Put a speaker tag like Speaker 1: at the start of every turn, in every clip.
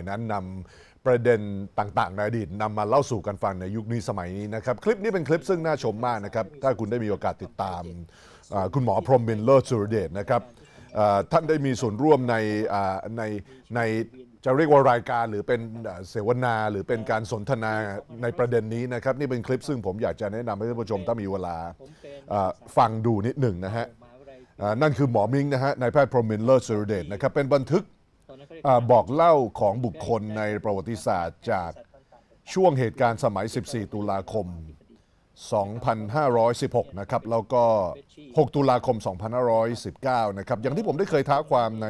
Speaker 1: ยนั้นนำประเด็นต่างๆ ในอดีตนำมาเล่าสู่กันฟังในยุคนี้สมัยนี้นะครับคลิปนี้เป็นคลิปซึ่งน่าชมมากนะครับถ้าคุณได้มีโอกาสติดตามคุณหมอพรหมมินเลิศสุรเดชนะครับท่านได้มีส่วนร่วม ในในในจะเรียกว่ารายการ หรือเป็นเสวนาหรือเป็นการสนทนาในประเด็นนี้นะครับนี่เป็นคลิปซึ่งผมอยากจะแนะนำให้ท่านผู้ชมถ้ามีเวลาฟังดูนิดหนึ่งนะฮะนั่นคือหมอมิงนะฮะนายแพทย์พรหมมินเลิศสุรเดชนะครับเป็นบันทึกบอกเล่าของบุคคลในประวัติศาสตร์ จากช่วงเหตุการณ์สมัย 14 ตุลาคม 2516 นะครับแล้วก็ 6 ตุลาคม 2519 นะครับอย่างที่ผมได้เคยท้าความใน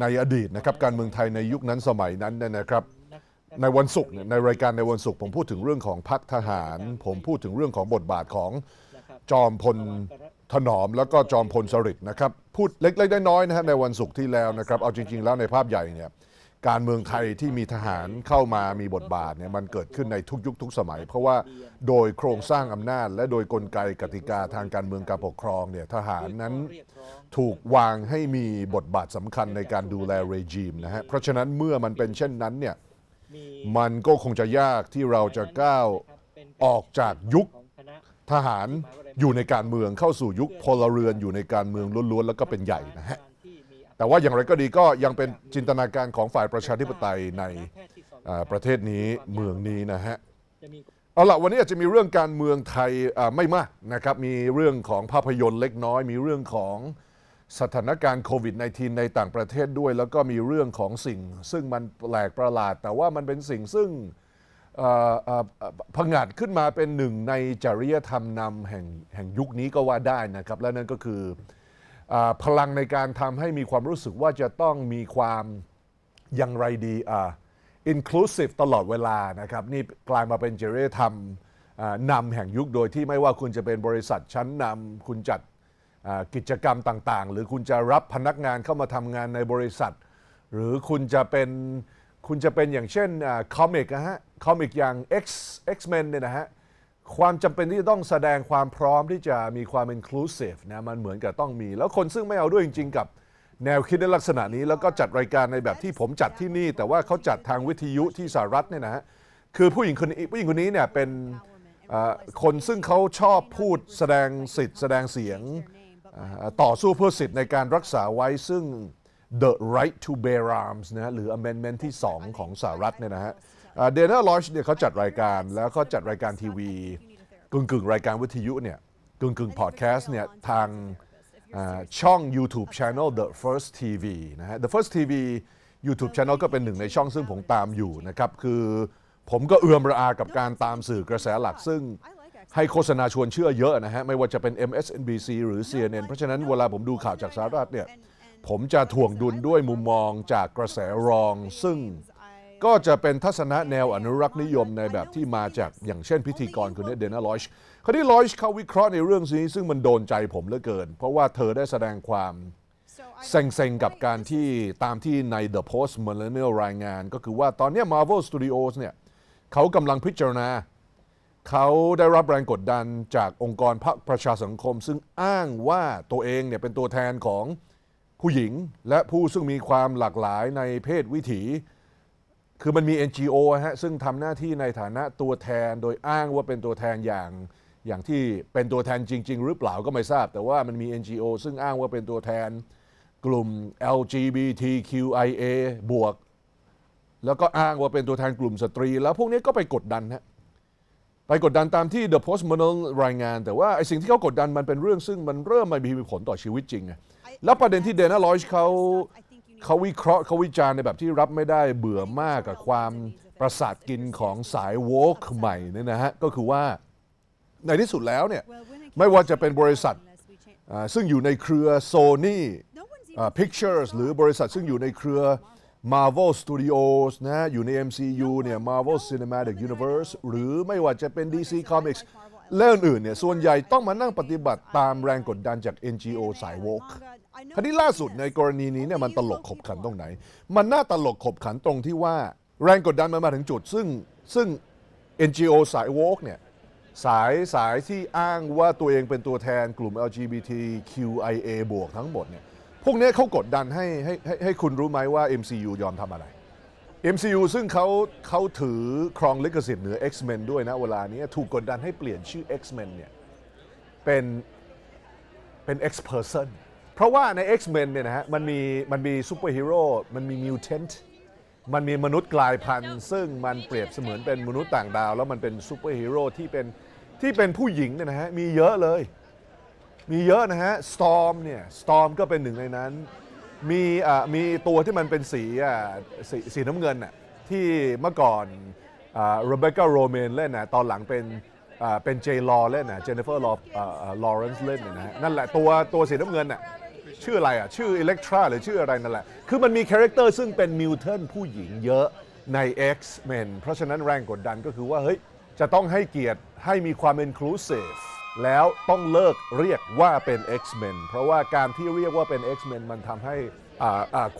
Speaker 1: ในอดีตนะครับการเมืองไทยในยุคนั้นสมัยนั้นนะครับในวันศุกร์ในรายการในวันศุกร์ผมพูดถึงเรื่องของพักทหาร ผมพูดถึงเรื่องของบทบาทของจอมพลถนอมแล้วก็จอมพลสฤษดิ์นะครับพูดเล็กๆ น้อยๆนะฮะในวันศุกร์ที่แล้วนะครับ เอาจริงๆแล้วในภาพใหญ่เนี่ยการเมืองไทยที่มีทหารเข้ามามีบทบาทเนี่ยมันเกิดขึ้นในทุกยุคทุกสมัย เพราะว่าโดยโครงสร้างอำนาจและโดยกลไกกติกาทางการเมืองการปกครองเนี่ยทหารนั้นถูกวางให้มีบทบาทสำคัญในการดูแลเรจิมนะฮะเพราะฉะนั้นเมื่อมันเป็นเช่นนั้นเนี่ยมันก็คงจะยากที่เราจะก้าวออกจากยุคทหารอยู่ในการเมืองเข้าสู่ยุคพลเรือนอยู่ในการเมืองล้วนๆ แล้วก็เป็นใหญ่นะฮะแต่ว่าอย่างไรก็ดีก็ยังเป็นจินตนาการของฝ่ายประชาธิปไตยในประเทศนี้เมืองนี้นะฮะเอาละวันนี้อาจจะมีเรื่องการเมืองไทยไม่มากนะครับมีเรื่องของภาพยนตร์เล็กน้อย มีเรื่องของสถานการณ์โควิด -19 ในต่างประเทศด้วย แล้วก็มีเรื่องของสิ่ง ซึ่งมันแปลกประหลาดแต่ว่ามันเป็นสิ่งซึ่งผงาดขึ้นมาเป็นหนึ่งในจริยธรรมนำแห่งแห่งยุคนี้ก็ว่าได้นะครับและนั่นก็คืออพลังในการทำให้มีความรู้สึกว่าจะต้องมีความอย่างไรดีอ n c l u s i v e ตลอดเวลานะครับนี่กลายมาเป็นจริยธรรมนำแห่งยุคโดยที่ไม่ว่าคุณจะเป็นบริษัทชั้นนำคุณจัดกิจกรรมต่าง ๆ หรือคุณจะรับพนักงานเข้ามาทำงานในบริษัท หรือคุณจะเป็นคุณจะเป็นอย่างเช่นคอมิกนะฮะคอมิกอย่าง X X-Men เนี่ยนะฮะความจำเป็นที่จะต้องแสดงความพร้อมที่จะมีความ inclusive นะมันเหมือนกับต้องมีแล้วคนซึ่งไม่เอาด้วยจริงๆ กับแนวคิดในลักษณะนี้ แล้วก็จัดรายการในแบบที่ผมจัดที่นี่ แต่ว่าเขาจัดทางวิทยุที่สหรัฐเนี่ยนะฮะ คือผู้หญิงคนนี้ผู้หญิงคนนี้เนี่ยเป็นคนซึ่งเขาชอบพูดแสดงสิทธิ์แสดงเสียงต่อสู้เพื่อสิทธิ์ในการรักษาไว้ซึ่ง The Right to Bear Arms นะะหรือ Amendment ที่ 2 ของสหรัฐเนี่ยนะฮะเดนเนอร์ลอชเนี่ยเขาจัดรายการแล้วเขาจัดรายการทีวี กึ่งกึ่งรายการวิทยุเนี่ยกึ่งกึ่งพอดแคสต์เนี่ยทางช่อง YouTube Channel The First TV นะฮะ The First TV YouTube Channel ก็เป็นหนึ่งในช่องซึ่งผมตามอยู่นะครับ คือผมก็เอือมระอากับการตามสื่อกระแสหลักซึ่งให้โฆษณาชวนเชื่อเยอะนะฮะไม่ว่าจะเป็น MSNBC หรือ CNN เพราะฉะนั้นเวลาผมดูข่าวจากสหรัฐเนี่ยผมจะถ่วงดุลด้วยมุมมองจากกระแสรองซึ่งก็จะเป็นทัศนะแนวอนุรักษ์นิยมในแบบที่มาจากอย่างเช่นพิธีกรคนนี้เดน่าลอยช์คนนี้ลอยช์เขาวิเคราะห์ในเรื่องนี้ ซึ่งมันโดนใจผมเหลือเกิน เพราะว่าเธอได้แสดงความเซ็งๆ กับการที่ตามที่ใน The Post Millennial รายงาน ก็คือว่าตอนนี้ Marvel Studios เนี่ยเขากำลังพิจารณา เขาได้รับแรงกดดันจากองค์กรพรรคประชาสังคม ซึ่งอ้างว่าตัวเองเนี่ยเป็นตัวแทนของผู้หญิงและผู้ซึ่งมีความหลากหลายในเพศวิถีคือมันมี NGO ฮะซึ่งทำหน้าที่ในฐานะตัวแทน โดยอ้างว่าเป็นตัวแทนอย่างอย่างที่เป็นตัวแทนจริง ๆ หรือเปล่าก็ไม่ทราบ แต่ว่ามันมี NGO ซึ่งอ้างว่าเป็นตัวแทนกลุ่ม LGBTQIA บวกแล้วก็อ้างว่าเป็นตัวแทนกลุ่มสตรี แล้วพวกนี้ก็ไปกดดันฮะไปกดดันตามที่ The Post m o n u a l รายงานแต่ว่าไอ้สิ่งที่เขากดดันมันเป็นเรื่องซึ่งมันเริ่มมามีผลต่อชีวิตจริง แล้วประเด็นที่เดน่าลอยช์เขาเขาวิเคราะห์เขาวิจารณ์ในแบบที่รับไม่ได้เบื่อมากกับความประสาทกินของสายโวกใหม่นี่นะฮะก็คือว่าในที่สุดแล้วเนี่ยไม่ว่าจะเป็นบริษัท ซึ่งอยู่ในเครือ Sony Pictures หรือบริษัทซึ่งอยู่ในเครือ Marvel Studios นะอยู่ใน MCU เนี่ย Marvel Cinematic Universe หรือไม่ว่าจะเป็น DC Comics และอื่นๆเนี่ยส่วนใหญ่ต้องมานั่งปฏิบัติตามแรงกดดันจาก NGO สายโวกคดีล่าสุดในกรณีนี้เนี่ยมันตลกขบขันตรงไหน มันน่าตลกขบขันตรงที่ว่า แรงกดดันมันมาถึงจุดซึ่งซึ่ง NGO สายล์กเนี่ยสายสายที่อ้างว่าตัวเองเป็นตัวแทนกลุ่ม LGBTQIA บวกทั้งหมดเนี่ยพวกนี้เขากดดันให้ให้ให้ให้คุณรู้ไหมว่า MCU ยอมทำอะไร MCU ซึ่งเขาเขาถือครองลิขสิทธิ์เหนือ X-Men ด้วยนะ เวลานี้ถูกกดดันให้เปลี่ยนชื่อ X-Men เนี่ยเป็นเป็น X-Person เพราะว่าใน X-Men เนี่ยนะฮะมันมีมันมีซูเปอร์ฮีโร่ มันมีมิวเทนต์ มันมีมนุษย์กลายพันธุ์ ซึ่งมันเปรียบเสมือนเป็นมนุษย์ต่างดาว แล้วมันเป็นซูเปอร์ฮีโร่ที่เป็น ที่เป็นผู้หญิงเนี่ยนะฮะมีเยอะเลย มีเยอะนะฮะสตอมเนี่ยสตอมก็เป็นหนึ่งในนั้น มีอ่ามีตัวที่มันเป็นสีอ่าสสีน้ำเงินอ่ะที่เมื่อก่อนอ่าโรเบคก้าโรเมนเล่นนะตอนหลังเป็นอ่าเป็นเจย์ลอเล่นนะเจนนฟเฟอร์ลอลอเรนซ์เล่นนะฮะนั่นแหละตัวตัวสีน้ำเงินอ่ะชื่ออะไรอ่ะ ชื่ออิเล็กทราหรือชื่ออะไรนั่นแหละ คือมันมีคาแรคเตอร์ซึ่งเป็นมิวเทนผู้หญิงเยอะใน X-Men เพราะฉะนั้นแรงกดดันก็คือว่าเฮ้ยจะต้องให้เกียรติให้มีความเป็นคลูเซฟแล้วต้องเลิกเรียกว่าเป็น X-Men เพราะว่าการที่เรียกว่าเป็น X-Men มันทำให้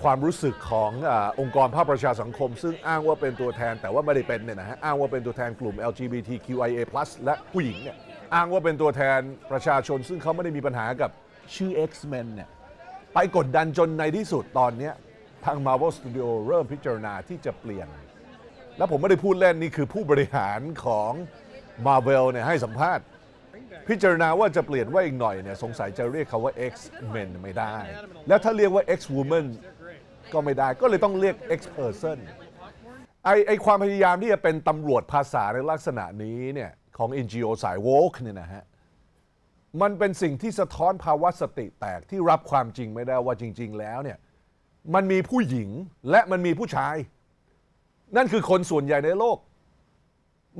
Speaker 1: ความรู้สึกขององค์กรภาคประชาสังคม ซึ่งอ้างว่าเป็นตัวแทนแต่ว่าไม่ได้เป็นเนี่ยนะฮะอ้างว่าเป็นตัวแทนกลุ่ม LGBTQIA+ และผู้หญิงเนี่ยอ้างว่าเป็นตัวแทนประชาชน ซึ่งเขาไม่ได้มีปัญหากับชื่อ X-Men เนี่ยไปกดดันจนในที่สุดตอนนี้ทาง Marvel Studio เริ่มพิจารณาที่จะเปลี่ยน แล้วผมไม่ได้พูดเล่น นี่คือผู้บริหารของ Marvel เนี่ยให้สัมภาษณ์ พิจารณาว่าจะเปลี่ยนว่าอีกหน่อยเนี่ยสงสัยจะเรียกเขาว่า X-Men ไม่ได้ แล้วถ้าเรียกว่า X-Woman ก็ไม่ได้ก็เลยต้องเรียก X-Person ไอไอความพยายามที่จะเป็นตำรวจภาษาในลักษณะนี้เนี่ยของ NGO สาย woke เนี่ยนะฮะมันเป็นสิ่งที่สะท้อนภาวะสติแตกที่รับความจริงไม่ได้ว่าจริง ๆ แล้วเนี่ย มันมีผู้หญิงและมันมีผู้ชาย นั่นคือคนส่วนใหญ่ในโลก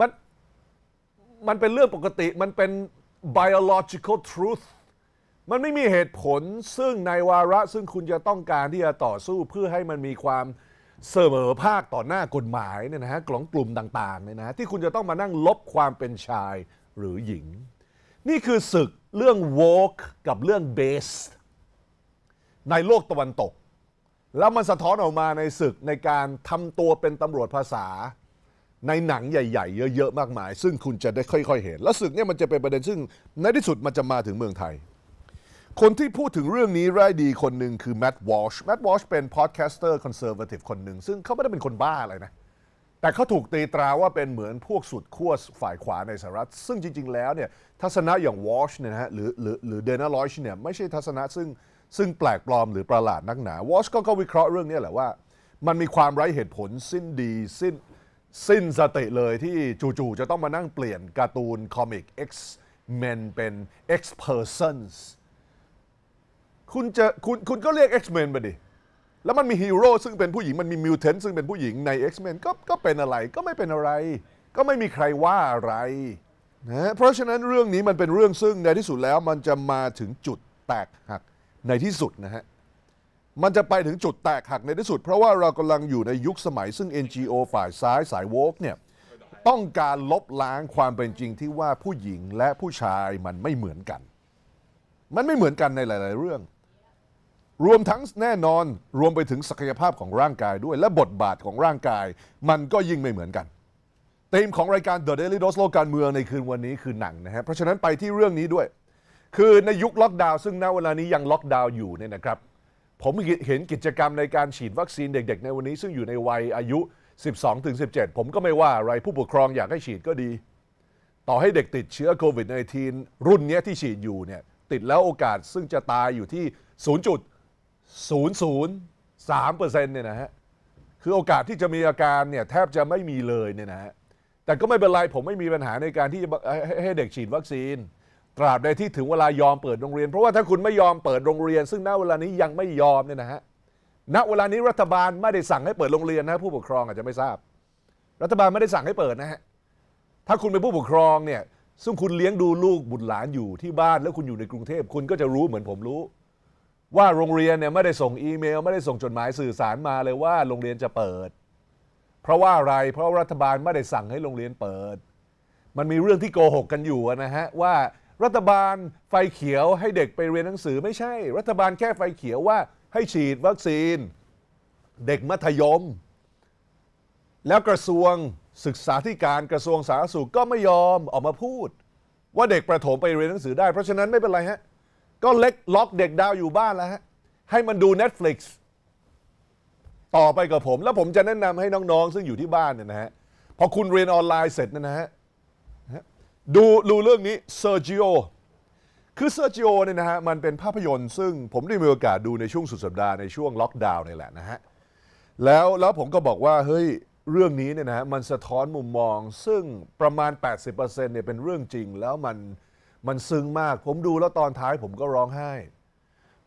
Speaker 1: มัน มันเป็นเรื่องปกติมันเป็น biological truth มันไม่มีเหตุผลซึ่งในวาระซึ่งคุณจะต้องการที่จะต่อสู้ เพื่อให้มันมีความเสมอภาคต่อหน้ากฎหมายเนี่ยนะฮะกล่องกลุ่มต่างๆเนี่ยนะที่คุณจะต้องมานั่งลบความเป็นชายหรือหญิงนี่คือศึกเรื่อง woke กับเรื่อง base ในโลกตะวันตก แล้วมันสะท้อนออกมาในศึกในการทำตัวเป็นตำรวจภาษา ในหนังใหญ่ ๆ เยอะ ๆ มากมาย ซึ่งคุณจะได้ค่อย ๆ เห็น แล้วศึกนี่มันจะเป็นประเด็นซึ่งในที่สุดมันจะมาถึงเมืองไทย คนที่พูดถึงเรื่องนี้ได้ดีคนหนึ่งคือแมดวอลช์แมดวอลช์เป็นพอดแคสเตอร์คอนเซอร์เวทีฟคนหนึ่งซึ่งเขาไม่ได้เป็นคนบ้าอะไรนะเแต่เขาถูกตีตราว่าเป็นเหมือนพวกสุดขั้วฝ่ายขวาในสหรัฐ ซึ่งจริง ๆ แล้วเนี่ยทัศนะอย่างวอชเนี่ยนะฮะหรือหรือหรือเดนาลอยชเนี่ยไม่ใช่ทัศนะซึ่งซึ่งแปลกปลอมหรือประหลาดนักหนาวอชก็ก็วิเคราะห์เรื่องนี้แหละว่ามันมีความไร้เหตุผลสิ้นดี สิ้นสิ้นสติเลยที่จู่ๆจะต้องมานั่งเปลี่ยนการ์ตูน คอมิก X Men เป็น X Persons คุณจะคุณคุณก็เรียก X Men ไปดิแล้วมันมีฮีโร่ซึ่งเป็นผู้หญิงมันมีมิวเทนซึ่งเป็นผู้หญิงใน X-Men ก็ก็เป็นอะไรก็ไม่เป็นอะไร ก็ไม่มีใครว่าอะไรนะเพราะฉะนั้นเรื่องนี้มันเป็นเรื่องซึ่งในที่สุดแล้ว มันจะมาถึงจุดแตกหักในที่สุด นะฮะมันจะไปถึงจุดแตกหักในที่สุด เพราะว่าเรากำลังอยู่ในยุคสมัย ซึ่ง NGO ฝ่ายซ้ายสายโวกเนี่ยต้องการลบล้างความเป็นจริงที่ว่าผู้หญิงและผู้ชายมันไม่เหมือนกัน มันไม่เหมือนกันในหลาย ๆ เรื่องรวมทั้งแน่นอน รวมไปถึงศักยภาพของร่างกายด้วย และบทบาทของร่างกาย มันก็ยิ่งไม่เหมือนกันธีมของรายการ The Daily Dose โลกการเมืองในคืนวันนี้คือหนังนะฮะเพราะฉะนั้นไปที่เรื่องนี้ด้วย คือในยุคล็อกดาวน์ซึ่งณเวลานี้ยังล็อกดาวน์อยู่เนี่ยนะครับ ผมเห็นกิจกรรมในการฉีดวัคซีนเด็กๆในวันนี้ซึ่งอยู่ในวัยอายุ 12-17 ผมก็ไม่ว่าอะไรผู้ปกครองอยากให้ฉีดก็ดีต่อให้เด็กติดเชื้อโควิด -19 รุ่นนี้ที่ฉีดอยู่เนี่ยติดแล้วโอกาสซึ่งจะตายอยู่ที่0 0 0 3เปอร์เซ็นต์เนี่ยนะฮะคือโอกาสที่จะมีอาการเนี่ยแทบจะไม่มีเลยเนี่ยนะฮะ แต่ก็ไม่เป็นไรผมไม่มีปัญหาในการที่จะให้เด็กฉีดวัคซีน ตราบใดที่ถึงเวลายอมเปิดโรงเรียน เพราะว่าถ้าคุณไม่ยอมเปิดโรงเรียน ซึ่งณเวลานี้ยังไม่ยอมเนี่ยนะฮะ ณเวลานี้รัฐบาลไม่ได้สั่งให้เปิดโรงเรียนนะผู้ปกครองอาจจะไม่ทราบ รัฐบาลไม่ได้สั่งให้เปิดนะฮะ ถ้าคุณเป็นผู้ปกครองเนี่ยซึ่งคุณเลี้ยงดูลูกบุตรหลานอยู่ที่บ้านแล้วคุณอยู่ในกรุงเทพคุณก็จะรู้เหมือนผมรู้ว่าโรงเรียนเนี่ยไม่ได้ส่งอีเมลไม่ได้ส่งจดหมายสื่อสารมาเลยว่าโรงเรียนจะเปิด เพราะว่าอะไรเพราะรัฐบาลไม่ได้สั่งให้โรงเรียนเปิด มันมีเรื่องที่โกหกกันอยู่นะฮะว่ารัฐบาลไฟเขียวให้เด็กไปเรียนหนังสือ ไม่ใช่รัฐบาลแค่ไฟเขียวว่าให้ฉีดวัคซีน เด็กมัธยม แล้วกระทรวงศึกษาธิการกระทรวงสาธารณสุขก็ไม่ยอมออกมาพูด ว่าเด็กประถมไปเรียนหนังสือได้เพราะฉะนั้นไม่เป็นไรฮะก็เล็กล็อกเด็กดาวอยู่บ้านแล้วฮะ ให้มันดู Netflix ต่อไปกับผม แล้วผมจะแนะนำให้น้อง ๆ ซึ่งอยู่ที่บ้านเนี่ยนะฮะ พอคุณเรียนออนไลน์เสร็จนะฮะ ดูดูเรื่องนี้เซอร์จิโอคือเซอร์จิโอเนี่ยนะฮะมันเป็นภาพยนตร์ ซึ่งผมได้มีโอกาสดูในช่วงสุดสัปดาห์ในช่วงล็อกดาวน์นี่แหละนะฮะแล้วแล้วผมก็บอกว่า เฮ้ย เรื่องนี้เนี่ยนะฮะมันสะท้อนมุมมองซึ่งประมาณ 80%เนี่ยเป็นเรื่องจริงแล้วมันมันซึ้งมาก ผมดูแล้วตอนท้ายผมก็ร้องไห้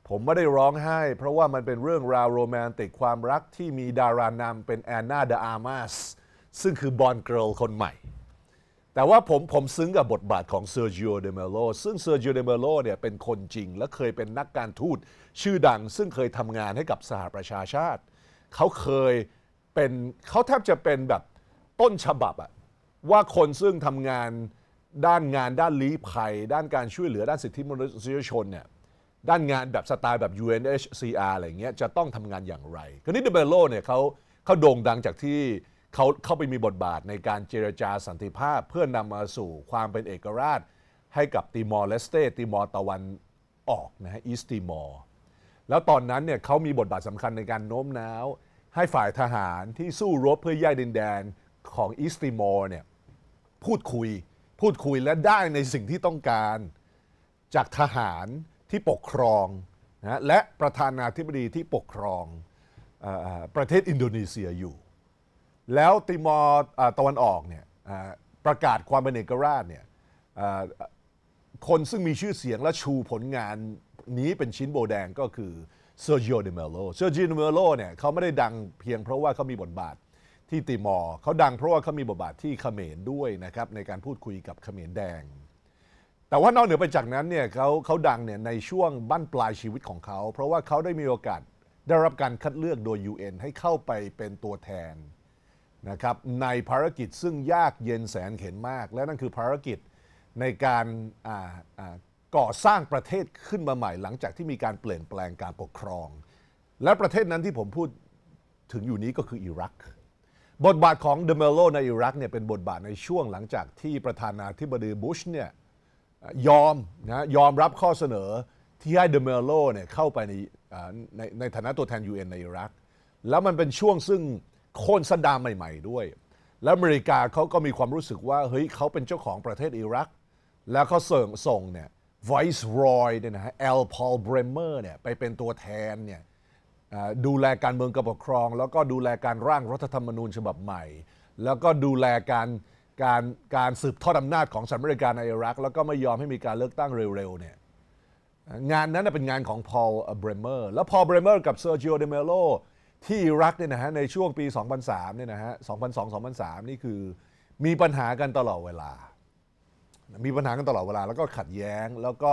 Speaker 1: ผมไม่ได้ร้องไห้ เพราะว่ามันเป็นเรื่องราวโรแมนติกความรักที่มีดารานำเป็นแอนนาเดอาร์มาสซึ่งคือบอนเกิลคนใหม่ แต่ว่าผมผมซึ้งกับบทบาทของเซอร์จิโอเดเมโลซึ่งเซอร์จิโอเดเมโลเนี่ยเป็นคนจริงและเคยเป็นนักการทูตชื่อดังซึ่งเคยทำงานให้กับสหประชาชาติ เขาเคยเป็นเขาแทบจะเป็นแบบต้นฉบับอะว่าคนซึ่งทำงานด้านงานด้านลี้ภัย ด้านการช่วยเหลือ ด้านสิทธิมนุษยชนเนี่ยด้านงานแบบสไตล์แบบ UNHCR อะไรเงี้ยจะต้องทำงานอย่างไรคือนี่เดเบโลเนี่ยเขาเขาโด่งดังจากที่เขาเข้าไปมีบทบาทในการเจรจาสันติภาพเพื่อนนำมาสู่ความเป็นเอกราช ให้กับติมอร์เลสเตติมอร์ตะวันออกนะฮะอีสติมอร์แล้วตอนนั้นเนี่ยเขามีบทบาทสำคัญในการโน้มน้าวให้ฝ่ายทหารที่สู้รบเพื่อแย่ดินแดนของอีสติมอร์เนี่ยพูดคุยพูดคุยและได้ในสิ่งที่ต้องการจากทหารที่ปกครองนะและประธานาธิบดีที่ปกครองอประเทศอินโดนีเซียอยู่ แล้วติมอร์ตะวันออกเนี่ยประกาศความเป็นเอกราชเนี่ยคนซึ่งมีชื่อเสียงและชูผลงานนี้เป็นชิ้นโบแดงก็คือเซอร์จิโอเดเมโลเซอร์จิโอเดเมโลเนี่ยเขาไม่ได้ดังเพียงเพราะว่าเขามีบทบาทที่ติมอร์เขาดังเพราะว่าเขามีบทบาท ที่เขมรด้วยนะครับในการพูดคุยกับเขมรแดง แต่ว่านอกเหนือไปจากนั้นเนี่ยเขาเขาดังเนี่ยในช่วงบั้นปลายชีวิตของเขา เพราะว่าเขาได้มีโอกาสได้รับการคัดเลือกโดย UN ให้เข้าไปเป็นตัวแทนนะครับในภารกิจซึ่งยากเย็นแสนเข็นมาก และนั่นคือภารกิจในการก่อสร้างประเทศขึ้นมาใหม่หลังจากที่มีการเปลี่ยนแปลงการปกครอง และประเทศนั้นที่ผมพูดถึงอยู่นี้ก็คืออิรักบทบาทของเดเมโลในอิรักเนี่ยเป็นบทบาทในช่วงหลังจากที่ประธานาธิบดีบุชเนี่ยยอมนะยอมรับข้อเสนอที่ให้เดเมโลเนี่ยเข้าไปในในในฐานะตัวแทน UN ในอิรักแล้วมันเป็นช่วงซึ่งโค่นสดามใหม่ ๆด้วย แล้วอเมริกาเขาก็มีความรู้สึกว่า เฮ้ยเขาเป็นเจ้าของประเทศอิรักแล้วเขาส่งส่งเนี่ย Vice Roy เนี่ยนะฮะเอลพอลเบรเมอร์เนี่ยไปเป็นตัวแทนเนี่ยดูแลการเมืองกับปกครอง แล้วก็ดูแลการร่างรัฐธรรมนูญฉบับใหม่ แล้วก็ดูแลการการการสืบทอดอำนาจของสหรัฐอเมริกาในอิรักแล้วก็ไม่ยอมให้มีการเลือกตั้งเร็วๆเนี่ย งานนั้นเป็นงานของพอล เบรเมอร์ แล้วพอล เบรเมอร์กับเซอร์จิโอ เดเมโลที่อิรักเนี่ยนะฮะในช่วงปี 2003เนี่ยนะฮะ2002-2003 นี่คือมีปัญหากันตลอดเวลา มีปัญหากันตลอดเวลา แล้วก็ขัดแย้ง แล้วก็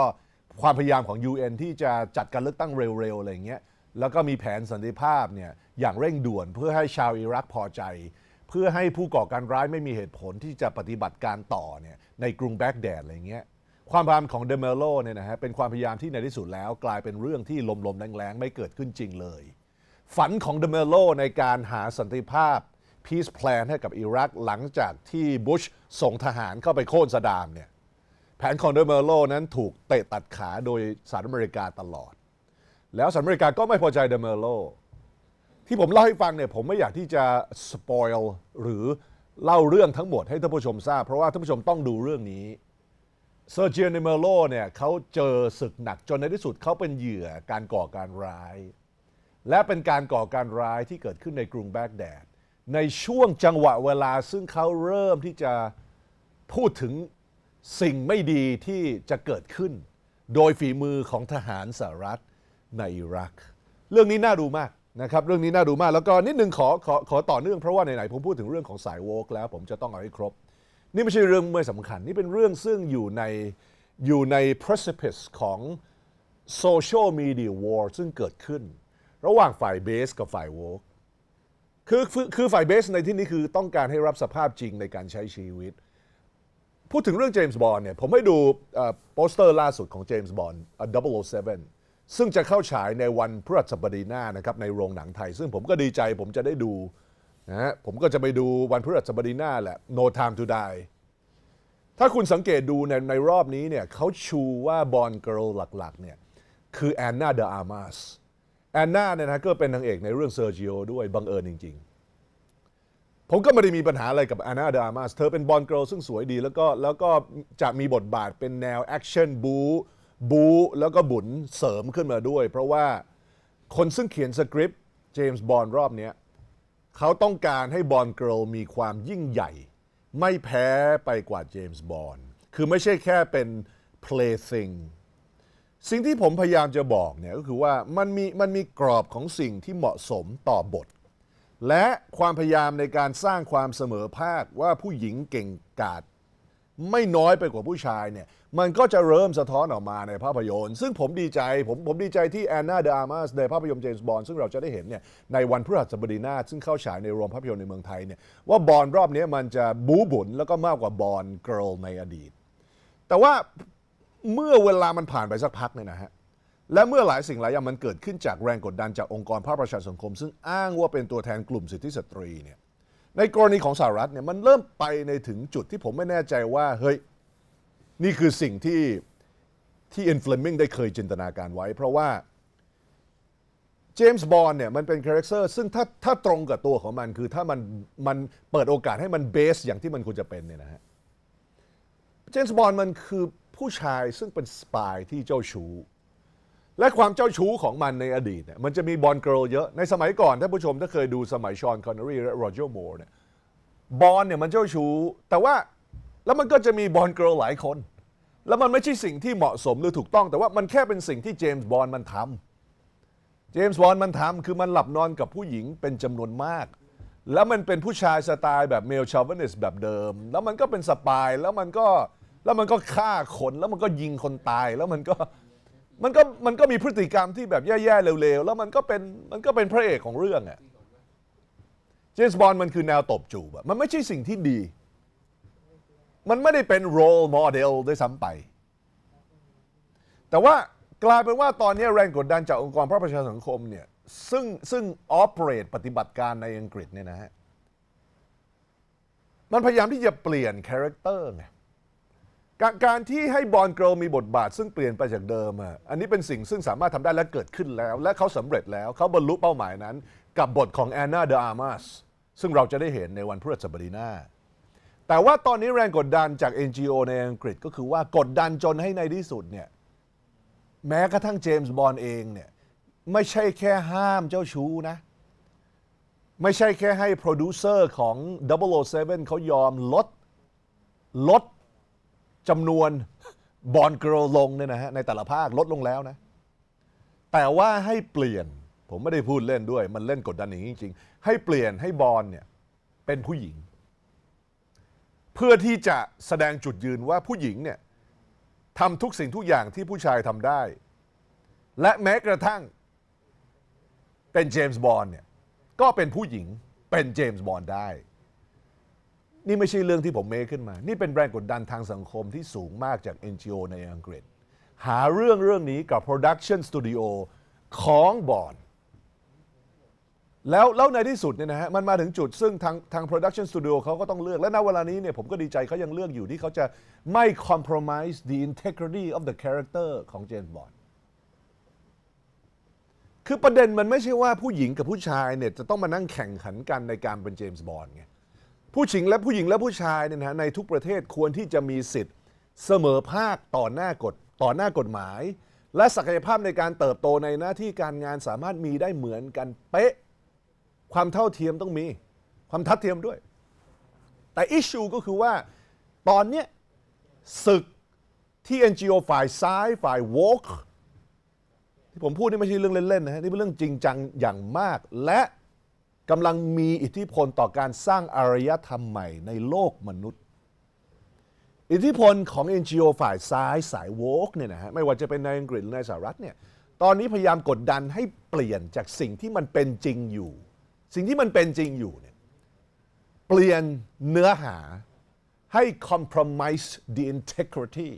Speaker 1: ความพยายามของ UN ที่จะจัดการเลือกตั้งเร็วๆอะไรเงี้ยแล้วก็มีแผนสันติภาพเนี่ยอย่างเร่งด่วนเพื่อให้ชาวอิรักพอใจ เพื่อให้ผู้ก่อการร้ายไม่มีเหตุผลที่จะปฏิบัติการต่อเนี่ยในกรุงแบกแดดอะไรเงี้ยความพยายามของเดเมโลเนี่ยนะฮะเป็นความพยายามที่ในที่สุดแล้ว กลายเป็นเรื่องที่ลมๆแรงๆ ไม่เกิดขึ้นจริงเลย ฝันของเดเมโลในการหาสันติภาพ peace plan ให้กับอิรักหลังจากที่บุชส่งทหารเข้าไปโค่นสดามเนี่ยแผนของเดเมโลนั้นถูกเตะตัดขาโดยสหรัฐอเมริกาตลอดแล้วสหรัฐอเมริกาก็ไม่พอใจเดเมโลที่ผมเล่าให้ฟังเนี่ย ผมไม่อยากที่จะสปอยล์หรือเล่าเรื่องทั้งหมดให้ท่านผู้ชมทราบ เพราะว่าท่านผู้ชมต้องดูเรื่องนี้เซอร์เจียเดเมโลเนี่ยเขาเจอศึกหนักจนในที่สุดเขาเป็นเหยื่อการก่อการร้าย และเป็นการก่อการร้ายที่เกิดขึ้นในกรุงแบกแดด ในช่วงจังหวะเวลาซึ่งเขาเริ่มที่จะพูดถึงสิ่งไม่ดีที่จะเกิดขึ้น โดยฝีมือของทหารสหรัฐในอิรักเรื่องนี้น่าดูมากนะครับเรื่องนี้น่าดูมาก แล้วก็ นิดนึงขอขอขอต่อเนื่องเพราะว่า ไหนๆผมพูดถึงเรื่องของสายวอล์กแล้วผมจะต้องเอาให้ครบ นี่ไม่ใช่เรื่องไม่สำคัญ นี่เป็นเรื่องซึ่งอยู่ใน อยู่ใน precipice ของ social media war ซึ่งเกิดขึ้น ระหว่างฝ่ายเบสกับฝ่ายวอล์กคือคือฝ่ายเบสในที่นี้คือต้องการให้รับสภาพจริงในการใช้ชีวิต พูดถึงเรื่องเจมส์บอลเนี่ยผมให้ดูโปสเตอร์ ล่าสุดของเจมส์บอล007ซึ่งจะเข้าฉายในวันพฤหัสบดีหน้านะครับในโรงหนังไทย ซึ่งผมก็ดีใจผมจะได้ดูนะฮะผมก็จะไปดูวันพฤหัสบดีหน้า แหละ No Time to Die ถ้าคุณสังเกตดูในในรอบนี้เนี่ยเขาชูว่าบอลเกิร์ลหลักๆเนี่ยคือแอนนาเดอะอาร์มาสแอนนาเนี่ยนะก็เป็นนางเอกในเรื่องเซอร์จิโอด้วยบังเอิญจริง ๆ ผมก็ไม่ได้มีปัญหาอะไรกับแอนนาเดอะอาร์มาสเธอเป็นบอลเกิร์ลซึ่งสวยดี แล้วก็แล้วก็จะมีบทบาทเป็นแนวแอคชั่นบู๊บูแล้วก็บุญเสริมขึ้นมาด้วย เพราะว่าคนซึ่งเขียนสคริปต์ เจมส์บอลรอบนี้เขาต้องการให้บอลเกิลมีความยิ่งใหญ่ ไม่แพ้ไปกว่าเจมส์บอลคือไม่ใช่แค่เป็น plaything สิ่งที่ผมพยายามจะบอกเนี่ยก็คือว่ามันมีมันมีกรอบของสิ่งที่เหมาะสมต่อบท และความพยายามในการสร้างความเสมอภาคว่าผู้หญิงเก่งกาจไม่น้อยไปกว่าผู้ชายเนี่ยมันก็จะเริ่มสะท้อนออกมาในภาพยนตร์ ซึ่งผมดีใจ ผมผมดีใจที่แอนนาเดอามาสในภาพยนตร์เจมส์บอลซึ่งเราจะได้เห็นเนี่ย ในวันพฤหัสบดีหน้าซึ่งเข้าฉายในโรงภาพยนตร์ในเมืองไทยเนี่ย ว่าบอลรอบนี้มันจะบูบุนแล้วก็มากกว่าบอลเกิร์ลในอดีต แต่ว่าเมื่อเวลามันผ่านไปสักพักเนี่ยนะฮะ และเมื่อหลายสิ่งหลายอย่างมันเกิดขึ้นจากแรงกดดันจากองค์กรภาคประชาสังคม ซึ่งอ้างว่าเป็นตัวแทนกลุ่มสิทธิสตรีเนี่ย ในกรณีของสหรัฐเนี่ยมันเริ่มไปในถึงจุดที่ผมไม่แน่ใจว่าเฮ้ยนี่คือสิ่งที่ที่เอ็นฟลมิงได้เคยจินตนาการไว้ เพราะว่า เจมส์บอลเนี่ย มันเป็นคาแรคเตอร์ซึ่งถ้าถ้าตรงกับตัวของมันคือถ้ามันมันเปิดโอกาสให้มันเบส อย่างที่มันควรจะเป็นเนี่ยนะฮะ เจมส์บอลมันคือผู้ชายซึ่งเป็นสปายที่เจ้าชู้และความเจ้าชู้ของมันในอดีตเนี่ยมันจะมีบอลเกิร์ลเยอะในสมัยก่อนท่านผู้ชมถ้าเคยดูสมัยชอนคอนเนอรี่และโรเจอร์มอร์เนี่ยบอลเนี่ยมันเจ้าชู้แต่ว่าแล้วมันก็จะมีบอลเกิร์ลหลายคน แล้วมันไม่ใช่สิ่งที่เหมาะสมหรือถูกต้อง แต่ว่ามันแค่เป็นสิ่งที่เจมส์บอลมันทำ เจมส์บอลมันทำคือมันหลับนอนกับผู้หญิงเป็นจำนวนมาก แล้วมันเป็นผู้ชายสไตล์แบบเมลชาวเวนิสแบบเดิม แล้วมันก็เป็นสปาย แล้วมันก็ แล้วมันก็ฆ่าคน แล้วมันก็ยิงคนตาย แล้วมันก็ มันก็ มันก็มีพฤติกรรมที่แบบแย่ๆเร็วๆ แล้วมันก็เป็น มันก็เป็นพระเอกของเรื่องอะเจมส์บอลมันคือแนวตบจูบอะมันไม่ใช่สิ่งที่ดีมันไม่ได้เป็น role model ด้วยซ้ำไป แต่ว่ากลายเป็นว่าตอนนี้แรงกดดันจากองค์กรพระประชาสังคมเนี่ยซึ่งซึ่ง operate ปฏิบัติการในอังกฤษเนี่ยนะฮะมันพยายามที่จะเปลี่ยนคาแรคเตอร์ไงการการที่ให้บอลเกิลมีบทบาท ซึ่งเปลี่ยนไปจากเดิมอ่ะ อันนี้เป็นสิ่งซึ่งสามารถทำได้และเกิดขึ้นแล้ว และเขาสำเร็จแล้วเขาบรรลุเป้าหมายนั้น กับบทของแอนนาเดอาร์มาสซึ่งเราจะได้เห็นในวันพฤหัสบดีหน้าแต่ว่าตอนนี้แรงกดดันจาก NGO ในอังกฤษ ก็คือว่ากดดันจนให้ในที่สุดเนี่ยแม้กระทั่งเจมส์บอลเองเนี่ยไม่ใช่แค่ห้ามเจ้าชู้นะ ไม่ใช่แค่ให้โปรดิวเซอร์ของ007เขายอมลดลดจำนวนบอลเกิลลงเนี่ยนะฮะในแต่ละภาคลดลงแล้วนะแต่ว่าให้เปลี่ยนผมไม่ได้พูดเล่นด้วย มันเล่นกดดันอย่างนี้จริงๆให้เปลี่ยนให้บอลเนี่ยเป็นผู้หญิงเพื่อที่จะแสดงจุดยืนว่าผู้หญิงเนี่ยทำทุกสิ่งทุกอย่างที่ผู้ชายทำได้ และแม้กระทั่งเป็นเจมส์บอนด์เนี่ย ก็เป็นผู้หญิงเป็นเจมส์บอนด์ได้ นี่ไม่ใช่เรื่องที่ผมเมคขึ้นมา นี่เป็นแรงกดดันทางสังคมที่สูงมากจาก NGO ในอังกฤษ หาเรื่องเรื่องนี้กับ Production Studio ของบอนแล้วแล้วในที่สุดเนี่ยนะฮะมันมาถึงจุดซึ่งทางทางโปรดักชันสตูดิโอเขาก็ต้องเลือก และณเวลานี้เนี่ยผมก็ดีใจเขายังเลือก อยู่ที่เขาจะ ไม่คอม p r o m i s e the integrity of the character ของเจมส์บอนด์คือประเด็นมันไม่ใช่ว่าผู้หญิงกับผู้ชายเนี่ยจะต้องมานั่งแข่งขันกันในการเป็นเจมส์บอนด์ไงผู้หญิงและผู้หญิงและผู้ชายเนี่ยนะในทุกประเทศควรที่จะมีสิทธิ์ เสมอภาคต่อหน้ากฎต่อหน้ากฎหมาย และศักยภาพในการเติบโตในหน้าที่การงานสามารถมีได้เหมือนกันเป๊ะความเท่าเทียมต้องมีความทัดเทียมด้วย แต่อิชูก็คือว่าตอนนี้ศึกที่ NGO ฝ่ายซ้าย ฝ่ายโวกที่ผมพูดนี่ไม่ใช่เรื่องเล่นๆนะฮะนี่เป็นเรื่องจริงจังอย่างมาก และกำลังมีอิทธิพลต่อการสร้างอารยธรรมใหม่ในโลกมนุษย์ อิทธิพลของ NGO ฝ่ายซ้ายสายโวกเนี่ยนะฮะไม่ว่าจะเป็นในอังกฤษ หรือในสหรัฐเนี่ยตอนนี้พยายามกดดันให้เปลี่ยนจากสิ่งที่มันเป็นจริงอยู่สิ่งที่มันเป็นจริงอยู่เนี่ยเปลี่ยนเนื้อหาให้ compromise the integrity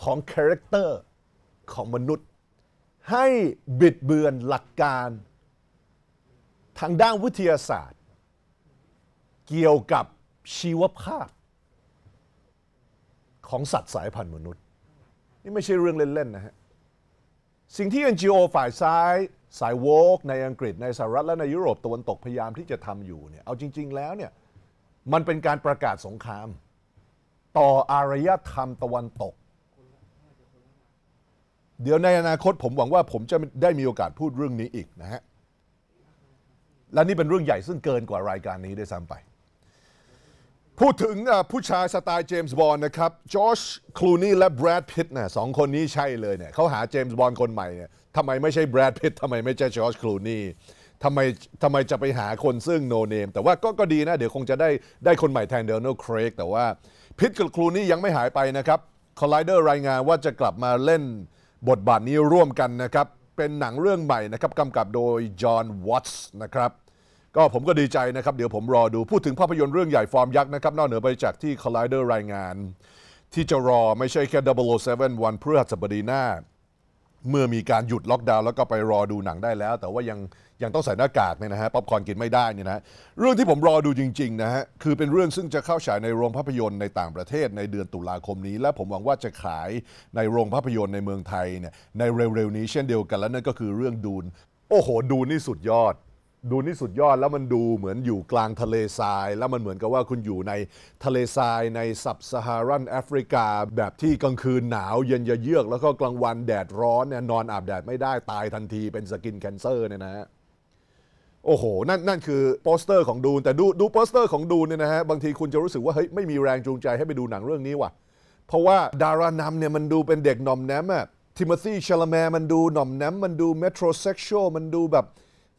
Speaker 1: ของ character ของมนุษย์ ให้บิดเบือนหลักการ ทางด้านวิทยาศาสตร์ เกี่ยวกับชีวภาพ ของสัตว์สายพันธุ์มนุษย์ นี่ไม่ใช่เรื่องเล่นๆนะฮะ สิ่งที่ NGO ฝ่ายซ้ายสายโวกในอังกฤษ ในสหรัฐและในยุโรป ตะวันตกพยายามที่จะทำอยู่เนี่ยเอาจริง ๆ แล้วเนี่ย มันเป็นการประกาศสงคราม ต่ออารยธรรมตะวันตก เดี๋ยวในอนาคตผมหวังว่าผมจะได้มีโอกาสพูดเรื่องนี้อีกนะฮะ และนี่เป็นเรื่องใหญ่ซึ่งเกินกว่ารายการนี้ได้ซ้ำไปพูดถึงผู้ชายสไตล์เจมส์บอลนะครับจอชคลูนี่และแบรดพิตต์นะสองคนนี้ใช่เลยเนี่ยเขาหาเจมส์บอลคนใหม่เนี่ยทำไมไม่ใช่แบรดพิตต์ทำไมไม่ใช่จอชคลูนี่ทำไมทำไมจะไปหาคนซึ่งโนเนมแต่ว่าก็ก็ดีนะ เดี๋ยวคงจะได้ได้คนใหม่แทนเดนโนลครกแต่ว่าพิตกับคลูนี่ยังไม่หายไปนะครับคอลไลเดอร์รายงานว่าจะกลับมาเล่นบทบาทนี้ร่วมกันนะครับ เป็นหนังเรื่องใหม่นะครับกำกับโดยจอห์นวอตส์นะครับก็ผมก็ดีใจนะครับ เดี๋ยวผมรอดูพูดถึงภาพยนตร์เรื่องใหญ่ฟอร์มยักษ์นะครับนอกเหนือไปจากที่ Collider รายงาน ที่จะรอไม่ใช่แค่ 007วันพฤหัสบดีหน้า เมื่อมีการหยุดล็อกดาวน์แล้วก็ไปรอดูหนังได้แล้ว แต่ว่ายังยังต้องใส่หน้ากากเนี่ยนะฮะป๊อปคอนกินไม่ได้เนี่ยนะเรื่องที่ผมรอดูจริง ๆ นะฮะคือเป็นเรื่องซึ่งจะเข้าฉายในโรงภาพยนตร์ในต่างประเทศในเดือนตุลาคมนี้และผมหวังว่าจะขายในโรงภาพยนตร์ในเมืองไทยเนี่ยในเร็วๆนี้ เช่นเดียวกันและนั่นก็คือเรื่องดูนโอ้โห ดูนี่สุดยอดดูนี่สุดยอดแล้วมันดูเหมือนอยู่กลางทะเลทรายแล้วมันเหมือนกับว่าคุณอยู่ในทะเลทรายในซับซาฮารันแอฟริกา แบบที่กลางคืนหนาว เย็นเยือก แล้วก็กลางวันแดดร้อนเนี่ยนอนอาบแดดไม่ได้ตายทันทีเป็นสกินแคนเซอร์เนี่ยนะฮะโอ้โหนั่นนั่นคือโปสเตอร์ของดูนแต่ดูดูโปสเตอร์ของดูนเนี่ยนะฮะบางทีคุณจะรู้สึกว่าเฮ้ยไม่มีแรงจูงใจให้ไปดูหนังเรื่องนี้ว่ะเพราะว่า ดารานำเนี่ยมันดูเป็นเด็กหน่อมแนมอะทิมอธีชลาแมมันดูหน่อมแนมมันดูเมโทรเซ็กชวลมันดูแบบ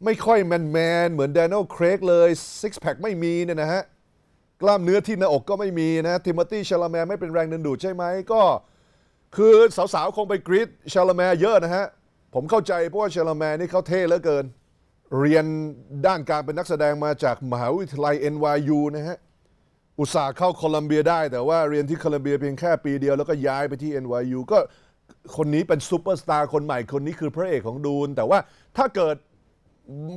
Speaker 1: ไม่ค่อยแมนแมนเหมือนแดนนีลครกเลยซิกแพคไม่มีเนี่ยนะฮะ กล้ามเนื้อที่หน้าอกก็ไม่มีนะทิมมอตี้ชาลแมไม่เป็นแรงดึงดูดใช่ไหมก็คือสาวๆ คงไปกรีดชาลแมเยอะนะฮะ ผมเข้าใจเพราะว่าชาลแมนี่เขาเท่เหลือเกิน เรียนด้านการเป็นนักแสดงมาจาก มหาวิทยาลัย NYU นะฮะ อุตส่าห์เข้าโคลัมเบียได้แต่ว่าเรียนที่โคลัมเบียเพียงแค่ปีเดียวแล้วก็ย้ายไปที่ NYU ก็คนนี้เป็นซูเปอร์สตาร์คนใหม่คนนี้คือพระเอกของดูนแต่ว่าถ้าเกิด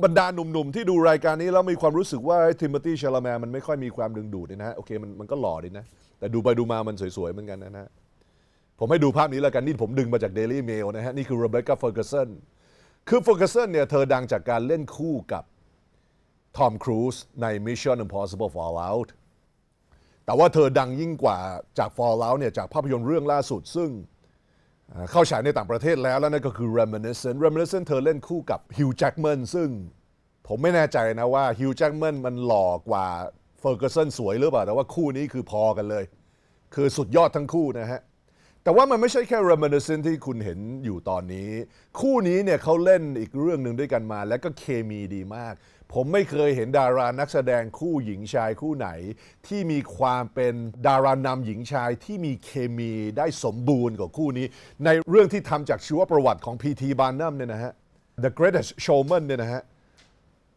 Speaker 1: บรรดาหนุ่มๆที่ดูรายการนี้ แล้วมีความรู้สึกว่าทิมเบอร์ตี้ชาลแมนมันไม่ค่อยมีความดึงดูดนะฮะ โอเค มันมันก็หล่อดีนะ แต่ดูไปดูมามันสวยๆเหมือนกันนะฮะ ผมให้ดูภาพนี้แล้วกันนี่ผมดึงมาจาก Daily Mail นะฮะ นี่คือ Rebecca Ferguson คือ Ferguson เนี่ย เธอดังจากการเล่นคู่กับทอมครูซใน Mission Impossible Fallout แต่ว่าเธอดังยิ่งกว่าจาก Fallout เนี่ยจากภาพยนตร์เรื่องล่าสุดซึ่งเข้าฉายในต่างประเทศแล้วแล้วนั่นก็คือ Reminiscent Reminiscent เธอเล่นคู่กับ Hugh Jackman ซึ่ง ผมไม่แน่ใจนะว่า Hugh Jackman มันหล่อกว่า Ferguson สวยหรือเปล่า แต่ว่าคู่นี้คือพอกันเลย คือสุดยอดทั้งคู่นะฮะ แต่ว่ามันไม่ใช่แค่ Reminiscent ที่คุณเห็นอยู่ตอนนี้ คู่นี้เนี่ยเขาเล่นอีกเรื่องหนึ่งด้วยกันมา และก็เคมีดีมากผมไม่เคยเห็นดารานักแสดงคู่หญิงชายคู่ไหน ที่มีความเป็นดารานำหญิงชายที่มีเคมีได้สมบูรณ์กว่าคู่นี้ ในเรื่องที่ทำจากชีวประวัติของพีทีบานนัมเนี่ยนะฮะ The Greatest Showman เนี่ยนะฮะ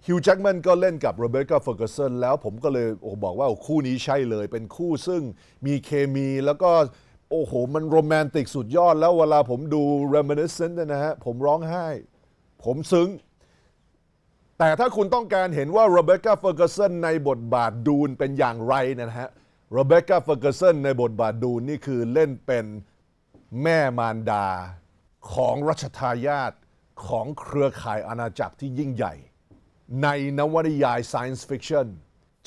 Speaker 1: ฮิวจ็กแมนก็เล่นกับโรเบิร์ตกาเฟอร์กสันแล้วผมก็เลยโอ้บอกว่าคู่นี้ใช่เลยเป็นคู่ซึ่งมีเคมีแล้วก็โอ้โหมันโรแมนติกสุดยอด แล้วเวลาผมดู Reminiscent นะฮะผมร้องไห้ ผมซึ้งแต่ถ้าคุณต้องการเห็นว่าโรเบคก้าเฟอร์กสันในบทบาทดูนเป็นอย่างไรนะฮะโรเบคก้าเฟอร์กสันในบทบาทดูน นี่คือเล่นเป็นแม่มารดาของรัชทายาทของเครือข่ายอาณาจักรที่ยิ่งใหญ่ ในนวนิยาย science fiction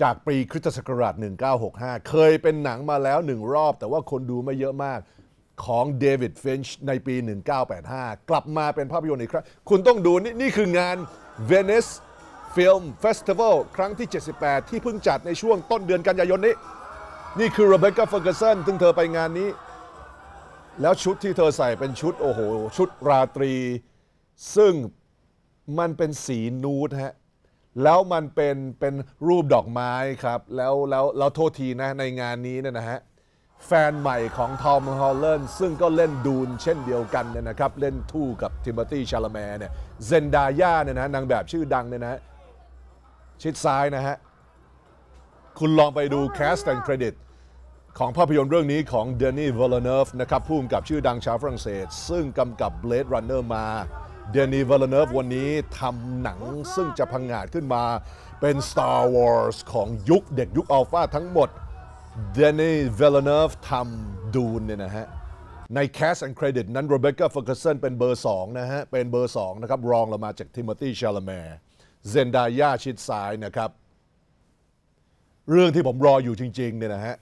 Speaker 1: จากปีคริสตศักราช 1965 เคยเป็นหนังมาแล้วหนึ่งรอบ แต่ว่าคนดูไม่เยอะมาก ของเดวิดฟินช์ในปี 1985 กลับมาเป็นภาพยนตร์อีกครั้งคุณต้องดูนี่นี่คืองาน Venice Film Festival ครั้งที่ 78 ที่เพิ่งจัดในช่วงต้นเดือนกันยายนนี้ นี่คือ Rebecca Ferguson ซึ่งเธอไปงานนี้ แล้วชุดที่เธอใส่เป็นชุด โอ้โห ชุดราตรี ซึ่งมันเป็นสีนูดฮะแล้วมันเป็นเป็นรูปดอกไม้ครับ แล้วแล้วเราโทษทีนะในงานนี้เนี่ยนะฮะแฟนใหม่ของทอมฮอลเลนซึ่งก็เล่นดูนเช่นเดียวกันเนี่ยนะครับ เล่นทู่กับทิมเบอร์ตี้ชาลแมเนี่ยเซนดาย่าเนี่ยนะนางแบบชื่อดังเนี่ยนะชิดซ้ายนะฮะคุณลองไปดูแคสต์แอนเครดิตของภาพยนตร์เรื่องนี้ของเดน่เวอลเนฟนะครับผู้กำกับชื่อดังชาวฝรั่งเศส ซึ่งกำกับ Blade Runner มาเดน่เวอลเนฟวันนี้ทำหนังซึ่งจะพังงาดขึ้นมาเป็น Star Wars ของยุคเด็กยุคอัลฟาทั้งหมดเดนิเวลเนฟทำดูนเนี่ยนะฮะ ในแคสแด์เครดิตนั้นโรเบคก้าฟอร์กสันเป็นเบอร์2นะฮะ เป็นเบอร์2นะครับ รองลงมาจากทิมอตีชาลแมร์เซนดาย่าชิดซ้ายนะครับ เรื่องที่ผมรออยู่จริงๆเนี่ยนะฮะ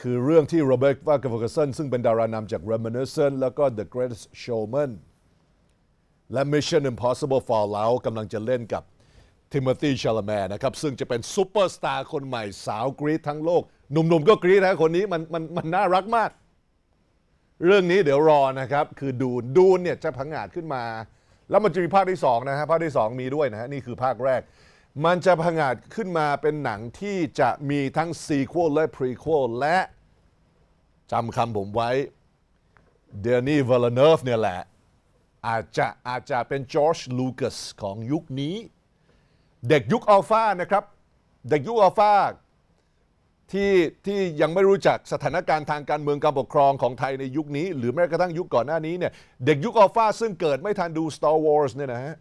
Speaker 1: คือเรื่องที่โรเบคก้าฟอร์กสันซึ่งเป็นดารานำจาก r e m i n i s c e n t แล้วก็ The Greatest Showman และ Mission Impossible Fallout กำลังจะเล่นกับทิมอตีชาลแมร์นะครับ ซึ่งจะเป็นซูเปอร์สตาร์คนใหม่สาวกรีททั้งโลกหนุ่มๆ ก็กรี๊ดนะ คนนี้มันมันมันน่ารักมาก เรื่องนี้เดี๋ยวรอนะครับ คือดูนดูนเนี่ยจะพังอาจขึ้นมา แล้วมันจะมีภาคที่สองนะฮะ ภาคที่สองมีด้วยนะฮะ นี่คือภาคแรก มันจะพังอาจขึ้นมาเป็นหนังที่จะมีทั้งซีควอลและพรีควอลและจำคำผมไว้เดนนี่วลเนฟเนี่ยแหละอาจจะอาจจะเป็นจอร์จลูคัสของยุคนี้ เด็กยุคอัลฟานะครับเด็กยุคอัลฟาที่ที่ยังไม่รู้จักสถานการณ์ทางการเมืองการปกครองของไทยในยุคนี้ หรือแม้กระทั่งยุคก่อนหน้านี้เนี่ย เด็กยุคอัลฟาซึ่งเกิดไม่ทันดู Star Wars เนี่ยนะฮะ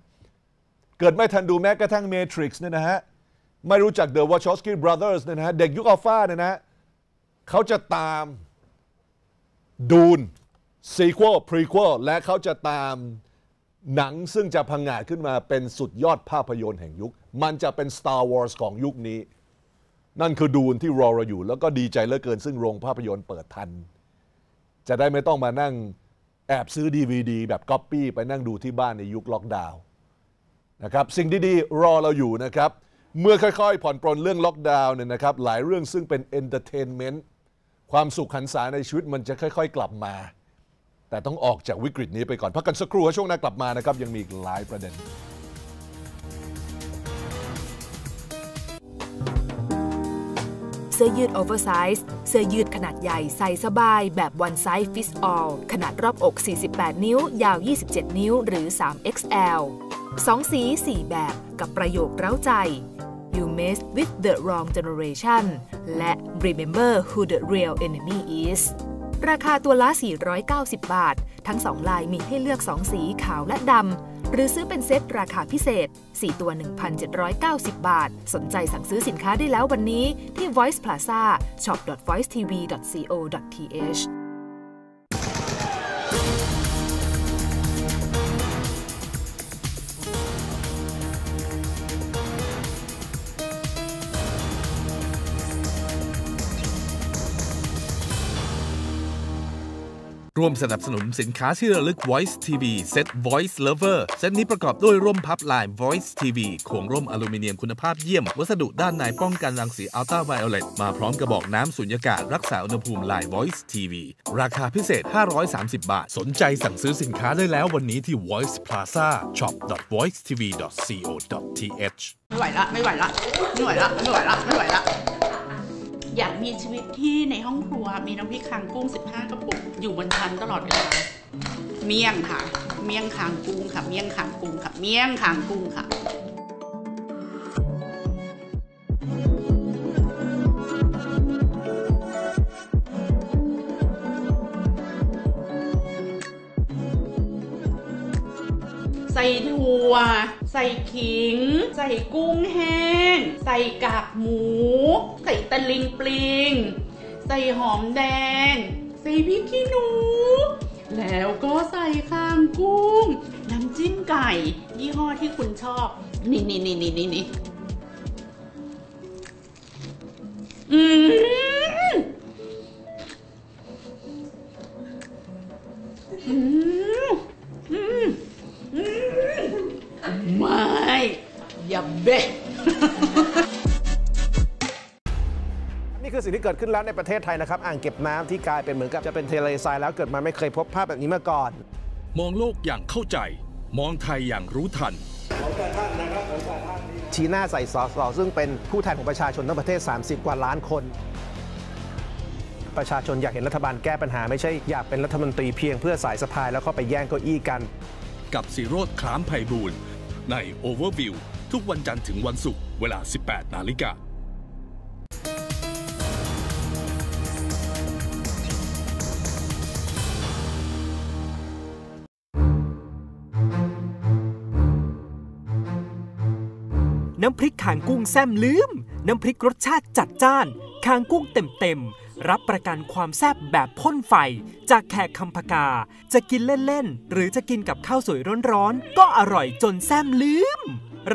Speaker 1: เกิดไม่ทันดูแม้กระทั่ง Matrix เนี่ยนะฮะ ไม่รู้จัก The Wachowski Brothers เนี่ยนะฮะ เด็กยุคอัลฟาเนี่ยนะเขาจะตามดูนซีควอลพรีควอลและเขาจะตามหนังซึ่งจะพังงาขึ้นมาเป็นสุดยอดภาพยนตร์แห่งยุค มันจะเป็น Star Wars ของยุคนี้นั่นคือดูนที่รอเราอยู่แล้วก็ดีใจเหลือเกินซึ่งโรงภาพยนตร์เปิดทัน จะได้ไม่ต้องมานั่งแอบซื้อ DVD แบบก๊อปปี้ ไปนั่งดูที่บ้านในยุคล็อกดาวน์นะครับ สิ่งดี ๆ รอเราอยู่นะครับ เมื่อค่อยๆ ผ่อนปลนเรื่องล็อกดาวน์เนี่ยนะครับหลายเรื่องซึ่งเป็นเอนเตอร์เทนเมนต์ความสุขขันษาในชีวิตมันจะค่อยๆกลับมา แต่ต้องออกจากวิกฤตนี้ไปก่อนพักกันสักครู่ช่วงหน้ากลับมานะครับยังมีอีกหลายประเด็นสื้อยืดโอเวอร์ไซส์เสื้อยืดขนาดใหญ่ใส่สบายแบบวันไซส์ฟิสอ l ลขนาดรอบอก 48 นิ้ว ยาว 27 นิ้ว หรือ 3XL 2 สี 4 แบบกับประโยคเร้าใจ You mess with the wrong generation และ Remember who the real enemy is ราคาตัวละ 490 บาท ทั้ง 2 ลายมีให้เลือก 2 สีขาวและดำหรือซื้อเป็นเซตราคาพิเศษ 4 ตัว 1,790 บาท สนใจสั่งซื้อสินค้าได้แล้ววันนี้ ที่ Voice Plaza shop voicetv co th ร่วมสนับสนุนสินค้าที่ระลึก Voice TV เซ็ต Voice Lover เซ็ตนี้ประกอบด้วยร่มพับลาย Voice TV ขวงร่มอลูมิเนียมคุณภาพเยี่ยม วัสดุด้านในป้องกันรังสีอัลตราไวโอเลต มาพร้อมกระบอกน้ำสุญญากาศรักษาอุณหภูมิลาย Voice TV ราคาพิเศษ 530 บาท สนใจสั่งซื้อสินค้าได้แล้ววันนี้ที่ Voice Plaza shop voice tv co th ไม่ไหวละ ไม่ไหวละ ไม่ไหวละ ไม่ไหวละไม่ไหวละอยากมีชีวิตที่ในห้องครัวมีน้ำพริกคางกุ้ง15กระปุกอยู่บนชั้นตลอดเวลาเมี่ยงค่ะ เมี่ยงคางกุ้งค่ะ เมี่ยงคางกุ้งค่ะเมี่ยงคางกุ้งค่ะ ใส่ถั่วใส่ขิง ใส่กุ้งแห้ง ใส่กากหมู ใส่ตะลิงปลิง ใส่หอมแดง ใส่พริกขี้หนู แล้วก็ใส่ข้างกุ้ง น้ำจิ้มไก่ยี่ห้อที่คุณชอบ นี่นี่นี่นี่นี่อืมยาเบนี่คือสิ่งที่เกิดขึ้นแล้วในประเทศไทยนะครับ อ่างเก็บน้ำที่กลายเป็นเหมือนกับจะเป็นเทเลทรายแล้วเกิดมาไม่เคยพบภาพแบบนี้มาก่อน มองโลกอย่างเข้าใจมองไทยอย่างรู้ทันชี้หน้าใส่สอสอซึ่งเป็นผู้แทนของประชาชนทั้งประเทศ 30 กว่าล้านคน ประชาชนอยากเห็นรัฐบาลแก้ปัญหาไม่ใช่อยากเป็นรัฐมนตรีเพียงเพื่อสายสะพายแล้วเข้าไปแย่งเก้าอี้กัน กับสีโรธคลามไพบูลใน Overview ทุกวันจันทร์ถึงวันศุกร์เวลา 18 นาฬิกา น้ำพริกขางกุ้งแซมลืม น้ำพริกรสชาติจัดจ้าน คางกุ้งเต็มๆ รับประกันความแซ่บแบบพ่นไฟ จากแขกคำพกา จะกินเล่นๆ หรือจะกินกับข้าวสวยร้อนๆ ก็อร่อยจนแซมลืม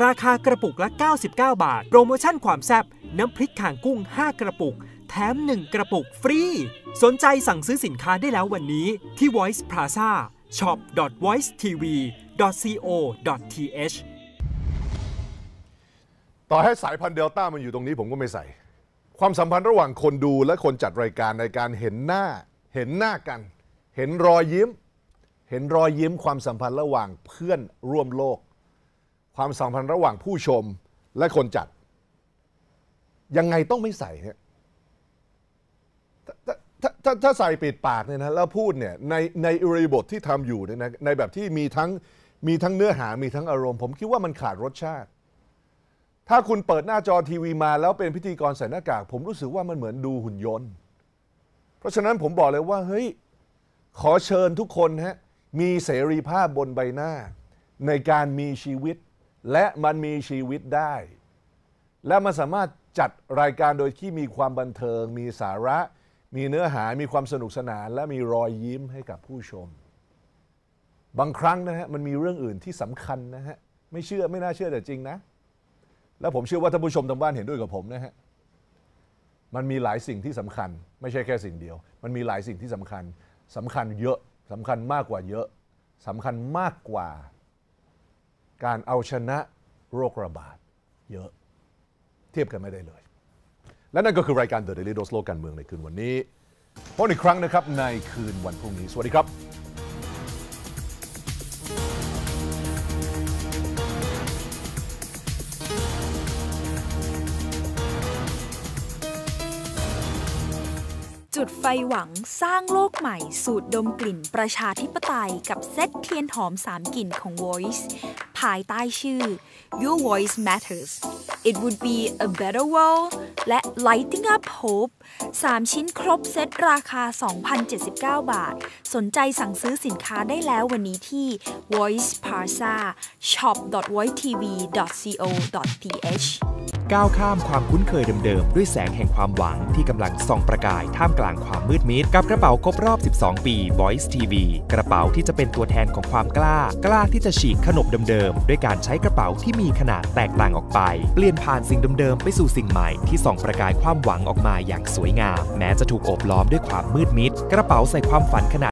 Speaker 1: ราคากระปุกละ 99 บาท โปรโมชั่นความแซบน้ำพริกข่างกุ้ง 5 กระปุก แถม 1 กระปุกฟรี สนใจสั่งซื้อสินค้าได้แล้ววันนี้ที่ Voice Plaza shop.voicetv.co.th ต่อให้สายพันธุ์เดลต้ามันอยู่ตรงนี้ผมก็ไม่ใส่ ความสัมพันธ์ระหว่างคนดูและคนจัดรายการในการเห็นหน้า เห็นหน้ากัน เห็นรอยยิ้ม เห็นรอยยิ้มความสัมพันธ์ระหว่างเพื่อนร่วมโลกความสัมพันธ์ระหว่างผู้ชมและคนจัด ยังไงต้องไม่ใส่เนี่ยถ้าถ้าถ้าใส่ปิดปากเนี่ยนะแล้วพูดเนี่ยในในอริบทที่ทำอยู่เนี่ยนะในแบบที่มีทั้งมีทั้งเนื้อหามีทั้งอารมณ์ ผมคิดว่ามันขาดรสชาติ ถ้าคุณเปิดหน้าจอทีวีมาแล้วเป็นพิธีกรใส่หน้ากาก ผมรู้สึกว่ามันเหมือนดูหุ่นยนต์ เพราะฉะนั้นผมบอกเลยว่า เฮ้ย ขอเชิญทุกคนฮะมีเสรีภาพบนใบหน้า ในการมีชีวิตและมันมีชีวิตได้ และมันสามารถจัดรายการโดยที่มีความบันเทิง มีสาระ มีเนื้อหามีความสนุกสนาน และมีรอยยิ้มให้กับผู้ชม บางครั้งนะฮะ มันมีเรื่องอื่นที่สำคัญนะฮะ ไม่เชื่อไม่น่าเชื่อแต่จริงนะ และผมเชื่อว่าท่านผู้ชมทางบ้านเห็นด้วยกับผมนะฮะ มันมีหลายสิ่งที่สำคัญ ไม่ใช่แค่สิ่งเดียว มันมีหลายสิ่งที่สำคัญสำคัญเยอะสำคัญมากกว่าเยอะสำคัญมากกว่าการเอาชนะโรคระบาด เยอะเทียบกันไม่ได้เลย และนั่นก็คือรายการ The Daily Dose โลกการเมือง ในคืนวันนี้พบอีกครั้งนะครับในคืนวันพรุ่งนี้ สวัสดีครับ จุดไฟหวังสร้างโลกใหม่สูตรดมกลิ่นประชาธิปไตยกับเซตเทียนหอมสามกลิ่นของ Voice ภายใต้ชื่อ Your Voice Matters It Would Be a Better World และ Lighting Up Hope 3ชิ้นครบเซตราคา 2,079 บาท สนใจสั่งซื้อสินค้าได้แล้ววันนี้ที่ Voice Plaza shop voice tv co th ก้าวข้ามความคุ้นเคยเดิม ๆ ด้วยแสงแห่งความหวังที่กำลังส่องประกายท่ามกลางความมืดมิด กับกระเป๋าครบรอบ 12 ปี Voice TV กระเป๋าที่จะเป็นตัวแทนของความกล้า กล้าที่จะฉีกขนบเดิมมด้วยการใช้กระเป๋าที่มีขนาดแตกต่างออกไป เปลี่ยนผ่านสิ่งเดิม ๆ ไปสู่สิ่งใหม่ที่ส่องประกายความหวังออกมาอย่างสวยงาม แม้จะถูกโอบล้อมด้วยความมืดมิด กระเป๋าใส่ความฝันขนาด